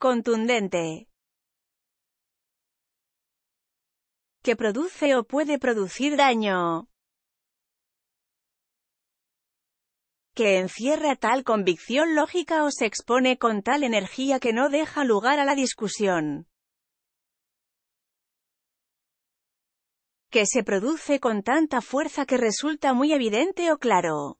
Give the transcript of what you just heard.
contundente, que produce o puede producir daño, que encierra tal convicción lógica o se expone con tal energía que no deja lugar a la discusión. que se produce con tanta fuerza que resulta muy evidente o claro.